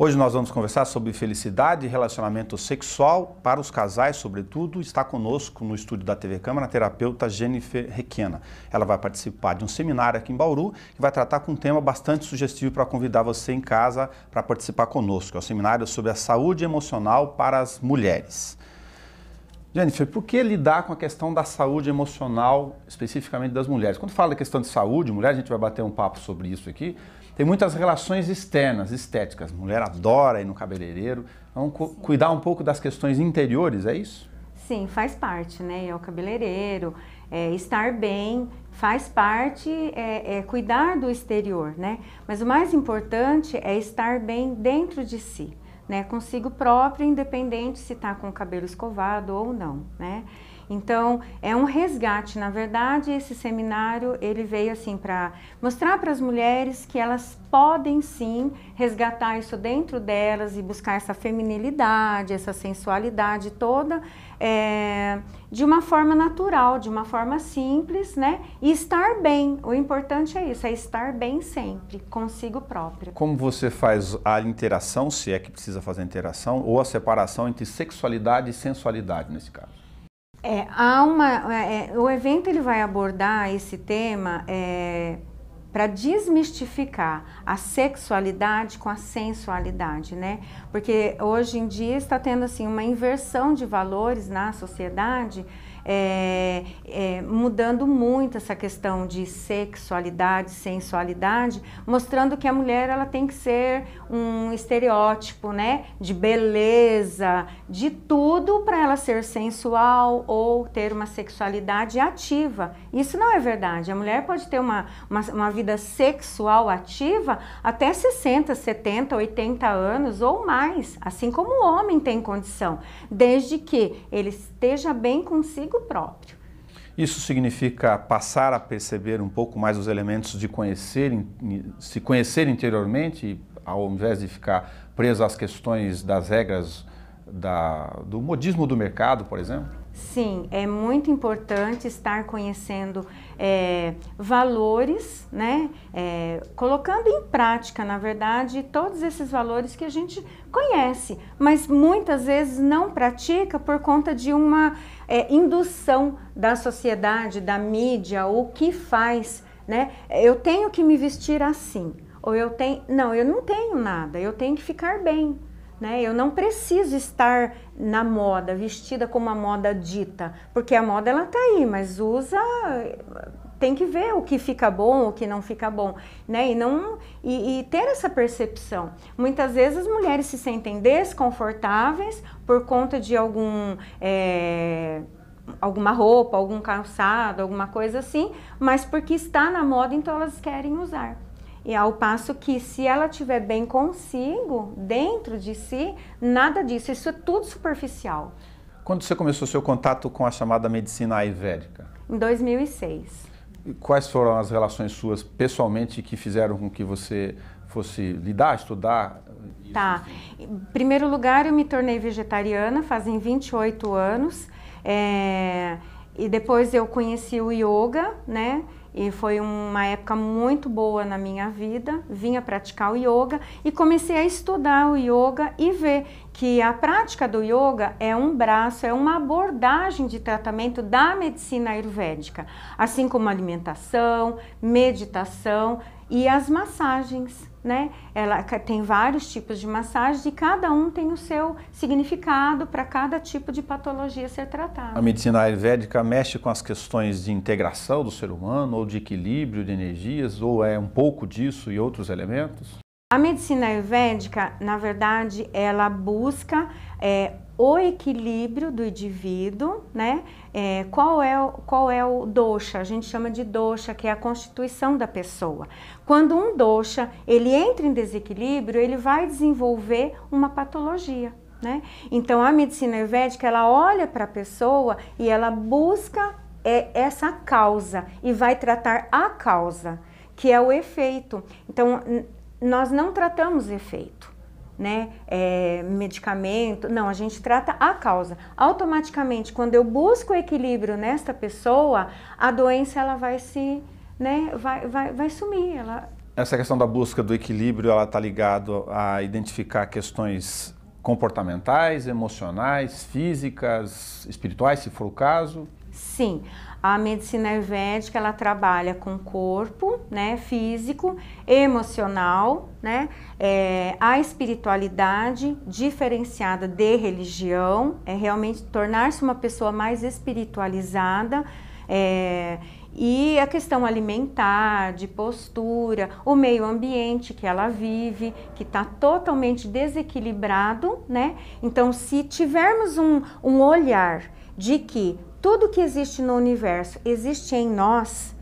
Hoje nós vamos conversar sobre felicidade e relacionamento sexual para os casais, sobretudo. Está conosco no estúdio da TV Câmara a terapeuta Jennifer Requena. Ela vai participar de um seminário aqui em Bauru e vai tratar com um tema bastante sugestivo para convidar você em casa para participar conosco. É o um seminário sobre a saúde emocional para as mulheres. Jennifer, por que lidar com a questão da saúde emocional, especificamente das mulheres? Quando fala da questão de saúde, mulher, a gente vai bater um papo sobre isso aqui, tem muitas relações externas, estéticas. A mulher adora ir no cabeleireiro. Vamos cu cuidar um pouco das questões interiores, é isso? Sim, faz parte, né? É o cabeleireiro, é estar bem, faz parte, é, é cuidar do exterior, né? Mas o mais importante é estar bem dentro de si, né? Consigo próprio, independente se está com o cabelo escovado ou não, né? Então, é um resgate, na verdade, esse seminário, ele veio assim para mostrar para as mulheres que elas podem sim resgatar isso dentro delas e buscar essa feminilidade, essa sensualidade toda, é, de uma forma natural, de uma forma simples, né? E estar bem. O importante é isso, é estar bem sempre, consigo própria. Como você faz a interação, se é que precisa fazer a interação, ou a separação entre sexualidade e sensualidade nesse caso? É, há uma, é, é, o evento ele vai abordar esse tema é, para desmistificar a sexualidade com a sensualidade, né? Porque hoje em dia está tendo assim uma inversão de valores na sociedade é, é, mudando muito essa questão de sexualidade, sensualidade, mostrando que a mulher ela tem que ser um estereótipo, né, de beleza, de tudo para ela ser sensual ou ter uma sexualidade ativa. Isso não é verdade. A mulher pode ter uma, uma, uma vida sexual ativa até 60, 70, 80 anos ou mais, assim como o homem tem condição, desde que ele esteja bem consigo próprio. Isso significa passar a perceber um pouco mais os elementos de conhecer, se conhecer interiormente, ao invés de ficar preso às questões das regras da, do modismo do mercado, por exemplo? Sim, é muito importante estar conhecendo é, valores, né? É, colocando em prática, na verdade, todos esses valores que a gente conhece, mas muitas vezes não pratica por conta de uma é, indução da sociedade, da mídia, o que faz, né? Eu tenho que me vestir assim, ou eu tenho, não, eu não tenho nada, eu tenho que ficar bem. Né? Eu não preciso estar na moda, vestida como a moda dita, porque a moda ela tá aí, mas usa tem que ver o que fica bom, o que não fica bom, né? E não e, e ter essa percepção. Muitas vezes as mulheres se sentem desconfortáveis por conta de algum é, alguma roupa, algum calçado, alguma coisa assim, mas porque está na moda, então elas querem usar. E ao passo que se ela tiver bem consigo, dentro de si, nada disso, isso é tudo superficial. Quando você começou seu contato com a chamada medicina ayurvédica? Em 2006 quais foram as relações suas pessoalmente que fizeram com que você fosse lidar, estudar? Tá. Em primeiro lugar, eu me tornei vegetariana, fazem 28 anos. É... E depois eu conheci o yoga, né? e foi uma época muito boa na minha vida. Vinha praticar o yoga e comecei a estudar o yoga e ver que a prática do yoga é um braço, é uma abordagem de tratamento da medicina ayurvédica, assim como alimentação, meditação e as massagens né? Ela tem vários tipos de massagens e cada um tem o seu significado para cada tipo de patologia ser tratada. A medicina ayurvédica mexe com as questões de integração do ser humano ou de equilíbrio de energias ou é um pouco disso e outros elementos? A medicina ayurvédica, na verdade, ela busca é, o equilíbrio do indivíduo, né? É, qual, é, o, qual é o dosha? A gente chama de dosha, que é a constituição da pessoa. Quando um dosha, ele entra em desequilíbrio, ele vai desenvolver uma patologia. Né? Então, a medicina ayurvédica, ela olha para a pessoa e ela busca é, essa causa e vai tratar a causa que é o efeito. Então, nós não tratamos efeito, né? É, medicamento, não, a gente trata a causa. Automaticamente, quando eu busco equilíbrio nesta pessoa, a doença ela vai se, né? Vai, vai, vai sumir. Ela... Essa questão da busca do equilíbrio, ela está ligado a identificar questões comportamentais, emocionais, físicas, espirituais, se for o caso? Sim, a medicina ayurvédica ela trabalha com corpo, né, físico, emocional, né, é, a espiritualidade diferenciada de religião é realmente tornar-se uma pessoa mais espiritualizada. É, e a questão alimentar, de postura, o meio ambiente que ela vive, que está totalmente desequilibrado, né? Então, se tivermos um, um olhar de que tudo que existe no universo existe em nós,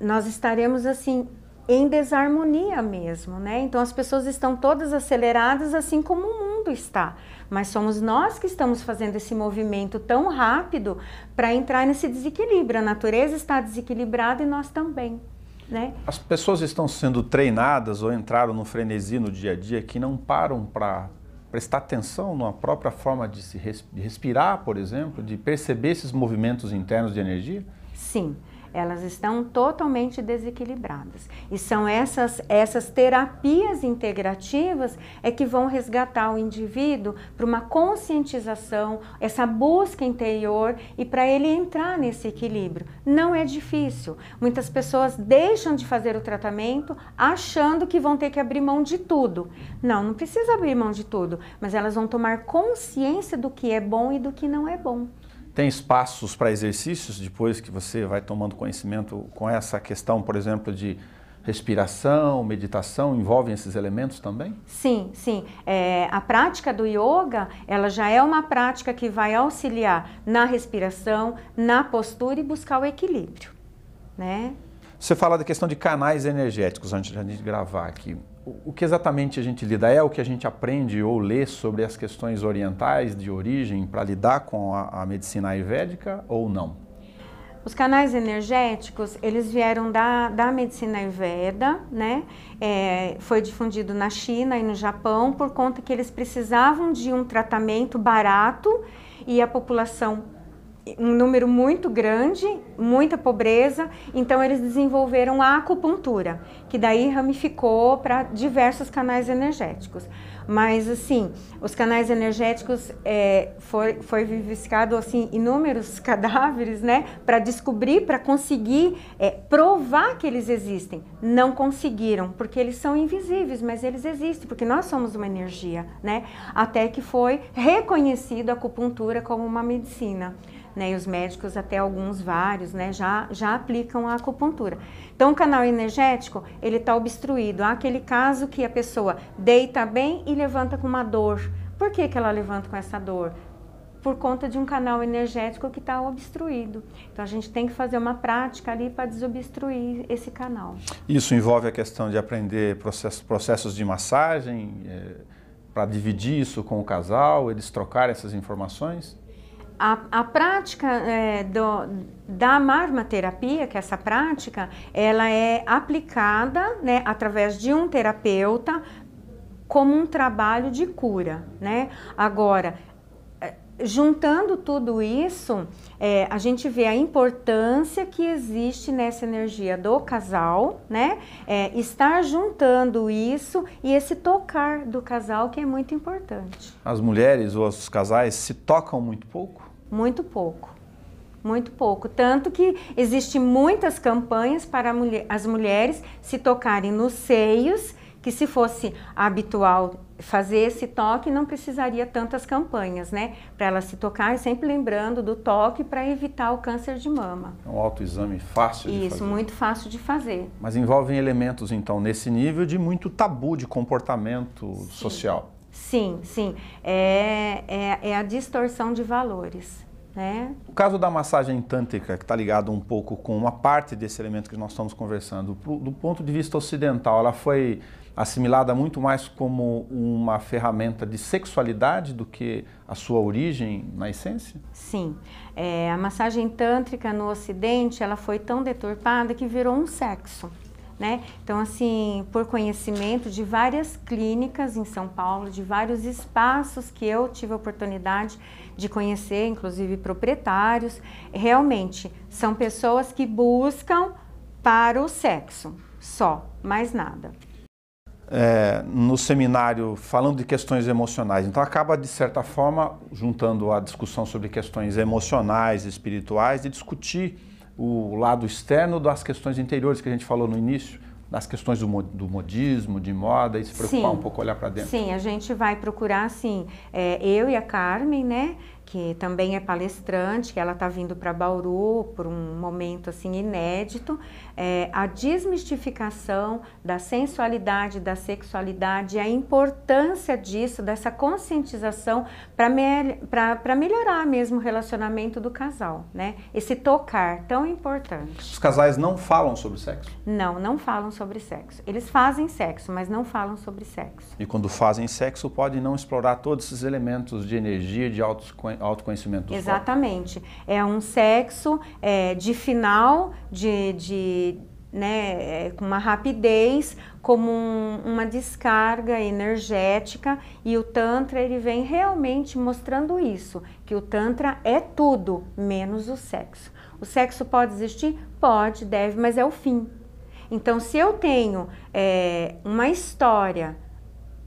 nós estaremos assim em desarmonia mesmo, né? Então as pessoas estão todas aceleradas assim como o mundo está, mas somos nós que estamos fazendo esse movimento tão rápido para entrar nesse desequilíbrio. A natureza está desequilibrada e nós também. Né? As pessoas estão sendo treinadas ou entraram no frenesi no dia a dia que não param para prestar atenção na própria forma de se res, de respirar, por exemplo, de perceber esses movimentos internos de energia? Sim elas estão totalmente desequilibradas. E são essas, essas terapias integrativas é que vão resgatar o indivíduo para uma conscientização, essa busca interior e para ele entrar nesse equilíbrio. Não é difícil. Muitas pessoas deixam de fazer o tratamento achando que vão ter que abrir mão de tudo. Não, não precisa abrir mão de tudo, mas elas vão tomar consciência do que é bom e do que não é bom. Tem espaços para exercícios depois que você vai tomando conhecimento com essa questão, por exemplo, de respiração, meditação, envolvem esses elementos também? Sim, sim. É, a prática do yoga, ela já é uma prática que vai auxiliar na respiração, na postura e buscar o equilíbrio, né? Você fala da questão de canais energéticos antes de a gente gravar aqui o que exatamente a gente lida? É o que a gente aprende ou lê sobre as questões orientais de origem para lidar com a, a, medicina ayurvédica ou não? Os canais energéticos, eles vieram da, da medicina ayurveda, né? É, foi difundido na China e no Japão por conta que eles precisavam de um tratamento barato e a população um número muito grande, muita pobreza, então eles desenvolveram a acupuntura, que daí ramificou para diversos canais energéticos. Mas assim, os canais energéticos é, foi, foi viviscado assim inúmeros cadáveres, né, para descobrir, para conseguir é, provar que eles existem. Não conseguiram, porque eles são invisíveis, mas eles existem, porque nós somos uma energia, né? Até que foi reconhecido a acupuntura como uma medicina né, e os médicos, até alguns vários, né, já, já aplicam a acupuntura. Então, o canal energético, ele está obstruído. Há aquele caso que a pessoa deita bem e levanta com uma dor. Por que, que ela levanta com essa dor? por conta de um canal energético que está obstruído. Então a gente tem que fazer uma prática ali para desobstruir esse canal. Isso envolve a questão de aprender processos, processos de massagem, é, eh, para dividir isso com o casal, eles trocarem essas informações? a, a prática é, do, da marmaterapia, que é essa prática, ela é aplicada né, através de um terapeuta como um trabalho de cura, né? Agora, juntando tudo isso, é, a gente vê a importância que existe nessa energia do casal, né? É, estar juntando isso e esse tocar do casal que é muito importante. As mulheres ou os casais se tocam muito pouco? Muito pouco muito pouco. Tanto que existe muitas campanhas para mulher, as mulheres se tocarem nos seios que se fosse habitual fazer esse toque, não precisaria tantas campanhas, né? Para ela se tocar, sempre lembrando do toque para evitar o câncer de mama. É um autoexame fácil Isso, de fazer. Isso, muito fácil de fazer. Mas envolvem elementos, então, nesse nível de muito tabu de comportamento sim. social. Sim, sim. É, é, é a distorção de valores. Né? O caso da massagem tântrica, que está ligado um pouco com uma parte desse elemento que nós estamos conversando, do ponto de vista ocidental, ela foi assimilada muito mais como uma ferramenta de sexualidade do que a sua origem na essência? Sim. É, a massagem tântrica no Ocidente ela foi tão deturpada que virou um sexo. Né? Então, assim, por conhecimento de várias clínicas em São Paulo, de vários espaços que eu tive a oportunidade de conhecer, inclusive proprietários, realmente são pessoas que buscam para o sexo, só, mais nada é, no seminário falando de questões emocionais. Então acaba, de certa forma, juntando a discussão sobre questões emocionais, espirituais, e discutir o lado externo das questões interiores que a gente falou no início, das questões do, do modismo, de moda, e se preocupar sim, um pouco, olhar para dentro. Sim, a gente vai procurar, assim, é, eu e a Carmen, né? que também é palestrante, que ela está vindo para Bauru por um momento assim inédito, é, a desmistificação da sensualidade, da sexualidade, a importância disso, dessa conscientização para me, melhorar mesmo o relacionamento do casal, né? Esse tocar tão importante. Os casais não falam sobre sexo? Não, não falam sobre sexo. Eles fazem sexo, mas não falam sobre sexo. E quando fazem sexo, pode não explorar todos esses elementos de energia, de autoconhecimento, autoconhecimento Exatamente. É um sexo é, de final, de, de né, é, com uma rapidez, como um, uma descarga energética e o Tantra ele vem realmente mostrando isso, que o Tantra é tudo menos o sexo. O sexo pode existir? Pode, deve, mas é o fim. Então, se eu tenho é, uma história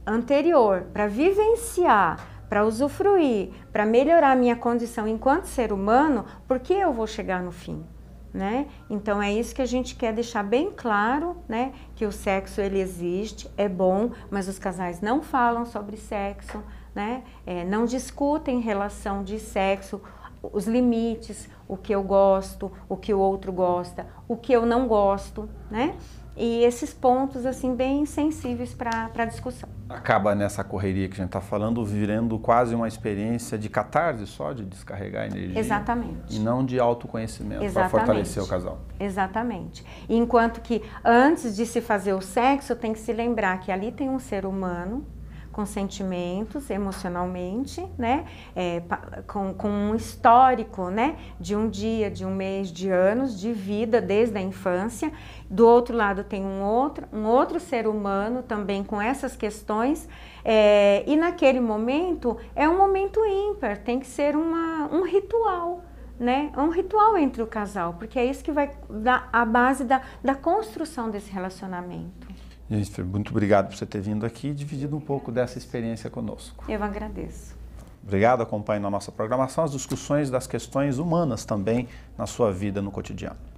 anterior para vivenciar para usufruir, para melhorar a minha condição enquanto ser humano, porque eu vou chegar no fim. Né? Então é isso que a gente quer deixar bem claro, né? Que o sexo ele existe, é bom, mas os casais não falam sobre sexo, né? É, não discutem relação de sexo, os limites, o que eu gosto, o que o outro gosta, o que eu não gosto, né? e esses pontos assim bem sensíveis para a discussão. Acaba nessa correria que a gente está falando virando quase uma experiência de catarse só, de descarregar energia. Exatamente. E não de autoconhecimento para fortalecer o casal. Exatamente. Enquanto que antes de se fazer o sexo, tem que se lembrar que ali tem um ser humano com sentimentos, emocionalmente, né? É, com, com um histórico, né? De um dia, de um mês, de anos de vida desde a infância. Do outro lado tem um outro, um outro ser humano também com essas questões. É, e naquele momento é um momento ímpar, tem que ser uma, um ritual né? É um ritual entre o casal, porque é isso que vai dar a base da, da construção desse relacionamento. Gente, muito obrigado por você ter vindo aqui e dividido um pouco dessa experiência conosco. Eu agradeço. Obrigado, acompanhe na nossa programação as discussões das questões humanas também na sua vida no cotidiano.